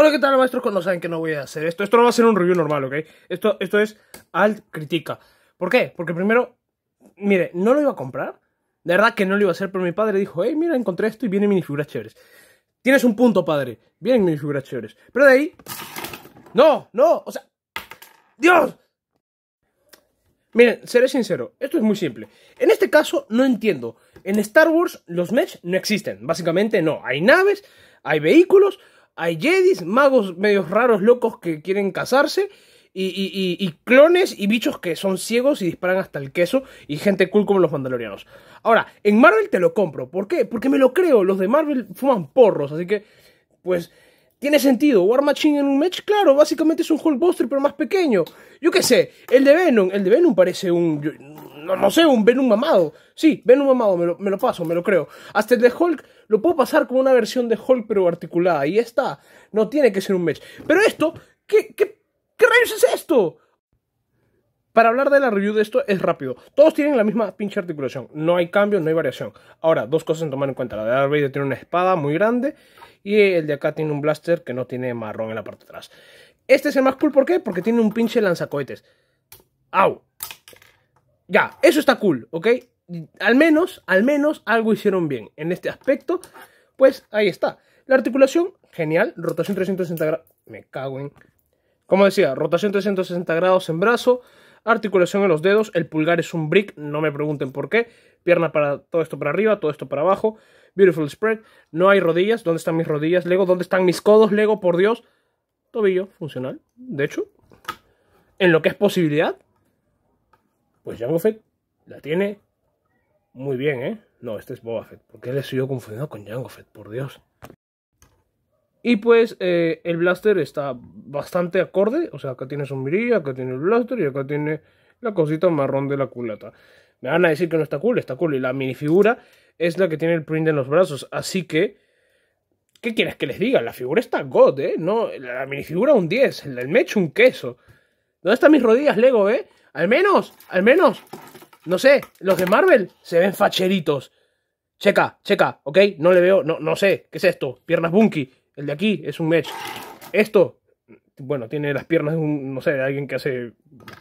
Hola, ¿qué tal, maestros? Cuando saben que no voy a hacer esto. Esto no va a ser un review normal, ¿ok? Esto, esto es Alt Critica. ¿Por qué? Porque primero, mire, no lo iba a comprar. De verdad que no lo iba a hacer, pero mi padre dijo, hey, mira, encontré esto y vienen minifiguras chéveres. Tienes un punto, padre. Vienen minifiguras chéveres. Pero de ahí... No, no, o sea... ¡Dios! Miren, seré sincero, esto es muy simple. En este caso, no entiendo. En Star Wars, los mechs no existen. Básicamente, no. Hay naves, hay vehículos, hay jedis, magos medios raros, locos que quieren casarse. Y, clones y bichos que son ciegos y disparan hasta el queso y gente cool como los mandalorianos. Ahora, en Marvel te lo compro. ¿Por qué? Porque me lo creo. Los de Marvel fuman porros, así que, pues, tiene sentido. War Machine en un match, claro, básicamente es un Hulkbuster pero más pequeño. Yo qué sé, el de Venom, el de Venom parece un no, sé, un Venom mamado. Sí, Venom mamado, me lo, paso, me lo creo. Hasta el de Hulk lo puedo pasar como una versión de Hulk pero articulada. Y esta está. No tiene que ser un mech Pero esto, ¿qué, qué, rayos es esto? Para hablar de la review de esto es rápido. Todos tienen la misma pinche articulación. No hay cambio, no hay variación. Ahora, dos cosas en tomar en cuenta. La de Darth tiene una espada muy grande y el de acá tiene un blaster que no tiene marrón en la parte de atrás. Este es el más cool, ¿por qué? Porque tiene un pinche lanzacohetes. ¡Au! Ya, eso está cool, ¿ok? Al menos, al menos algo hicieron bien. En este aspecto, pues ahí está. La articulación, genial. Rotación 360 grados. Me cago en. Como decía, rotación 360 grados en brazo. Articulación en los dedos. El pulgar es un brick. No me pregunten por qué. Pierna para todo esto para arriba, todo esto para abajo. Beautiful spread. No hay rodillas. ¿Dónde están mis rodillas, Lego? ¿Dónde están mis codos, Lego? Por Dios. Tobillo funcional. De hecho, en lo que es posibilidad, pues Jango Fett la tiene muy bien, ¿eh? No, este es Boba Fett. ¿Por qué le sigo confundiendo con Jango Fett? Por Dios. Y pues eh, el blaster está bastante acorde. O sea, acá tiene sombrilla, acá tiene el blaster y acá tiene la cosita marrón de la culata. Me van a decir que no está cool, está cool. Y la minifigura es la que tiene el print en los brazos. Así que, ¿qué quieres que les diga? La figura está god, ¿eh? No, la minifigura un 10, el mech un queso. ¿Dónde están mis rodillas, Lego, eh? Al menos, al menos. No sé, los de Marvel se ven facheritos. Checa, checa, ¿ok? No le veo, no, no sé. ¿Qué es esto? Piernas Bunky. El de aquí es un mech. Esto, bueno, tiene las piernas de un, no sé, de alguien que hace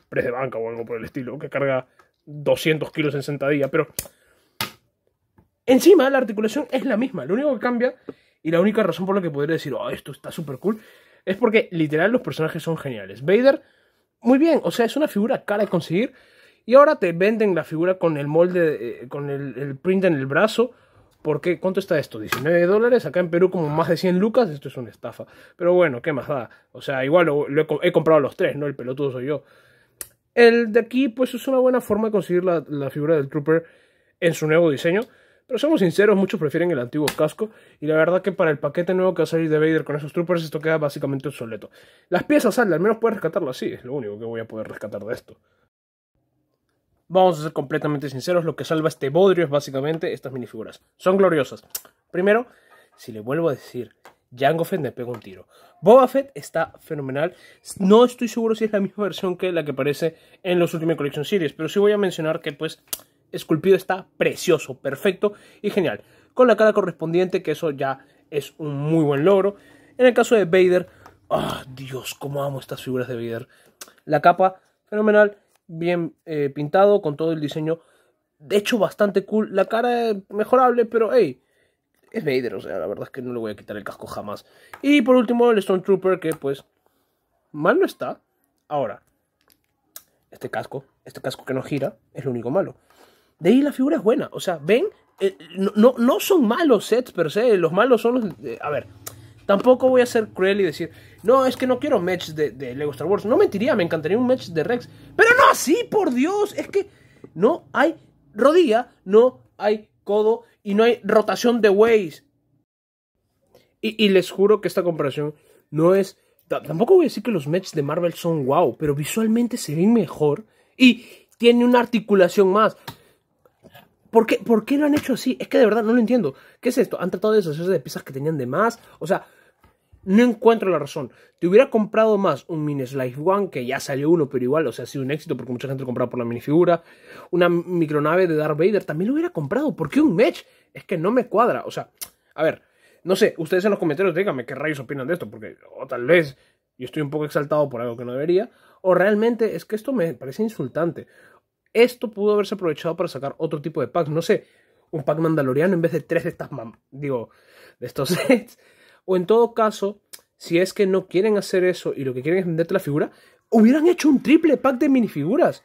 press de banca o algo por el estilo, que carga 200 kilos en sentadilla, pero... Encima la articulación es la misma, lo único que cambia y la única razón por la que podría decir, oh, esto está súper cool, es porque literal los personajes son geniales. Vader muy bien, o sea, es una figura cara de conseguir. Y ahora te venden la figura con el molde, eh, con el, print en el brazo. Porque, ¿cuánto está esto? 19 dólares. Acá en Perú, como más de 100 lucas. Esto es una estafa. Pero bueno, ¿qué más da? O sea, igual he, comprado los tres, ¿no? El pelotudo soy yo. El de aquí, pues es una buena forma de conseguir la figura del Trooper en su nuevo diseño. Pero somos sinceros, muchos prefieren el antiguo casco y la verdad que para el paquete nuevo que va a salir de Vader con esos troopers esto queda básicamente obsoleto. Las piezas salen, al menos puedes rescatarlo así, es lo único que voy a poder rescatar de esto. Vamos a ser completamente sinceros, lo que salva este bodrio es básicamente estas minifiguras. Son gloriosas. Primero, si le vuelvo a decir Jango Fett me pega un tiro. Boba Fett está fenomenal. No estoy seguro si es la misma versión que la que aparece en los últimos Collection Series, pero sí voy a mencionar que pues esculpido está precioso, perfecto y genial. Con la cara correspondiente, que eso ya es un muy buen logro. En el caso de Vader, ¡ah, Dios! ¿Cómo amo estas figuras de Vader? La capa, fenomenal, bien eh, pintado, con todo el diseño. De hecho, bastante cool. La cara es mejorable, pero hey, es Vader, o sea, la verdad es que no le voy a quitar el casco jamás. Y por último, el Stormtrooper, que pues mal no está. Ahora, este casco, este casco que no gira, es lo único malo de ahí la figura es buena. O sea, ven, eh, no, no, son malos sets pero sé, los malos son los... a ver, tampoco voy a ser cruel y decir, no, es que no quiero match de, Lego Star Wars. No mentiría, me encantaría un match de Rex. Pero no así, por Dios, es que no hay rodilla, no hay codo y no hay rotación de ways. Y, y les juro que esta comparación no es... Tampoco voy a decir que los matches de Marvel son wow, pero visualmente se ven mejor y tiene una articulación más. ¿Por qué, ¿Por qué lo han hecho así? Es que de verdad no lo entiendo. ¿Qué es esto? ¿Han tratado de deshacerse de piezas que tenían de más? O sea, no encuentro la razón. Te hubiera comprado más un Mini Life One, que ya salió uno, pero igual, o sea, ha sido un éxito porque mucha gente lo compraba por la minifigura. Una micronave de Darth Vader también lo hubiera comprado. ¿Por qué un Mech? Es que no me cuadra. O sea, a ver, no sé, ustedes en los comentarios díganme qué rayos opinan de esto, porque o tal vez yo estoy un poco exaltado por algo que no debería, o realmente es que esto me parece insultante esto pudo haberse aprovechado para sacar otro tipo de packs, no sé, un pack mandaloriano en vez de tres de estas, mam digo, de estos sets. o en todo caso, si es que no quieren hacer eso y lo que quieren es venderte la figura, hubieran hecho un triple pack de minifiguras.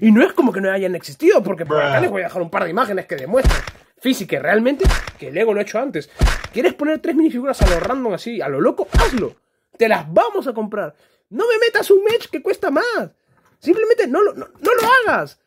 Y no es como que no hayan existido, porque por acá les voy a dejar un par de imágenes que demuestren física realmente que Lego lo ha hecho antes. ¿Quieres poner tres minifiguras a lo random así, a lo loco? Hazlo. Te las vamos a comprar. No me metas un match que cuesta más. Simplemente no lo, no, lo hagas.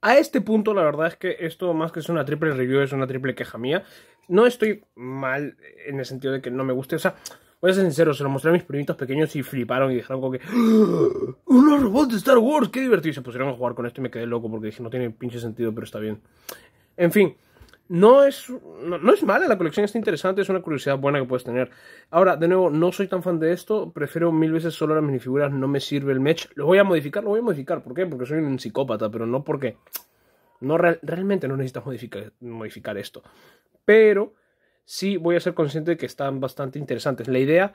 A este punto, la verdad es que esto, más que es una triple review, es una triple queja mía. No estoy mal en el sentido de que no me guste. O sea, voy a ser sincero, se lo mostré a mis primitos pequeños y fliparon y dijeron como que. ¡Ah! ¡Un robot de Star Wars! ¡Qué divertido! se pusieron a jugar con esto y me quedé loco porque dije, no tiene pinche sentido, pero está bien. En fin, no es, no, es mala, la colección está interesante, es una curiosidad buena que puedes tener. Ahora, de nuevo, no soy tan fan de esto, prefiero mil veces solo las minifiguras, no me sirve el match. Lo voy a modificar, lo voy a modificar. ¿Por qué? Porque soy un psicópata, pero no porque. No, realmente no necesitas modificar, modificar esto. Pero sí voy a ser consciente de que están bastante interesantes. La idea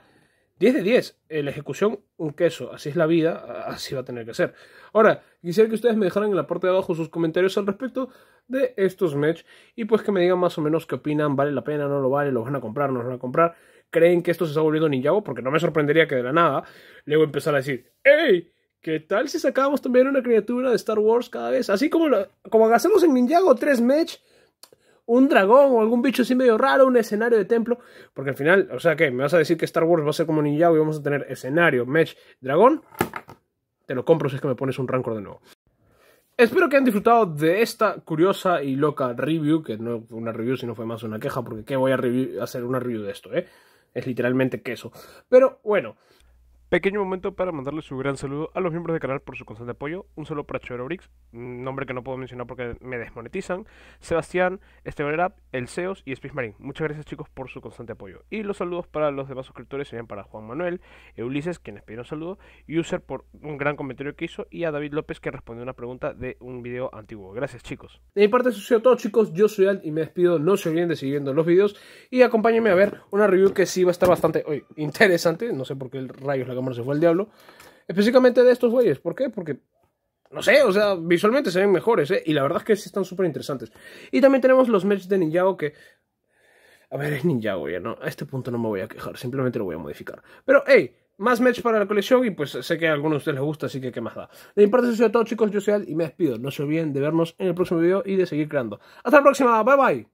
10 de 10. Eh, la ejecución, un queso. Así es la vida, así va a tener que ser. Ahora, quisiera que ustedes me dejaran en la parte de abajo sus comentarios al respecto de estos match y pues que me digan más o menos qué opinan, vale la pena, no lo vale, lo van a comprar, no lo van a comprar, creen que esto se está volviendo Ninjago, porque no me sorprendería que de la nada luego empezar a decir, ¡Ey! ¿Qué tal si sacamos también una criatura de Star Wars cada vez? Así como, como hacemos en Ninjago tres match, un dragón o algún bicho así medio raro, un escenario de templo. Porque al final, o sea, que ¿Me vas a decir que Star Wars va a ser como Ninjago y vamos a tener escenario, match, dragón? Te lo compro si es que me pones un rancor de nuevo. Espero que hayan disfrutado de esta curiosa y loca review, que no fue una review, sino fue más una queja, porque ¿qué voy a hacer una review de esto, eh? Es literalmente queso. Pero bueno, Pequeño momento para mandarle su gran saludo a los miembros del canal por su constante apoyo. Un saludo para un nombre que no puedo mencionar porque me desmonetizan. Sebastián, Esteban El Seos y Space Marine. Muchas gracias chicos por su constante apoyo. Y los saludos para los demás suscriptores serían para Juan Manuel, Ulises, quienes un saludo, User por un gran comentario que hizo y a David López que respondió una pregunta de un video antiguo. Gracias chicos. De mi parte eso ha sido todo chicos. Yo soy Al y me despido. No se olviden de siguiendo los videos y acompáñenme a ver una review que sí va a estar bastante interesante. No sé por qué el rayo es la se fue el diablo. Específicamente de estos güeyes. ¿Por qué? Porque, no sé, o sea, visualmente se ven mejores, ¿eh? Y la verdad es que sí están súper interesantes. Y también tenemos los merch de Ninjago que... A ver, es Ninjago ya, ¿no? A este punto no me voy a quejar, simplemente lo voy a modificar. Pero, hey, más merch para la colección y pues sé que a algunos de ustedes les gusta, así que qué más da. De mi parte, eso ha todo, chicos. Yo soy Al y me despido. No se olviden de vernos en el próximo video y de seguir creando. Hasta la próxima. Bye, bye.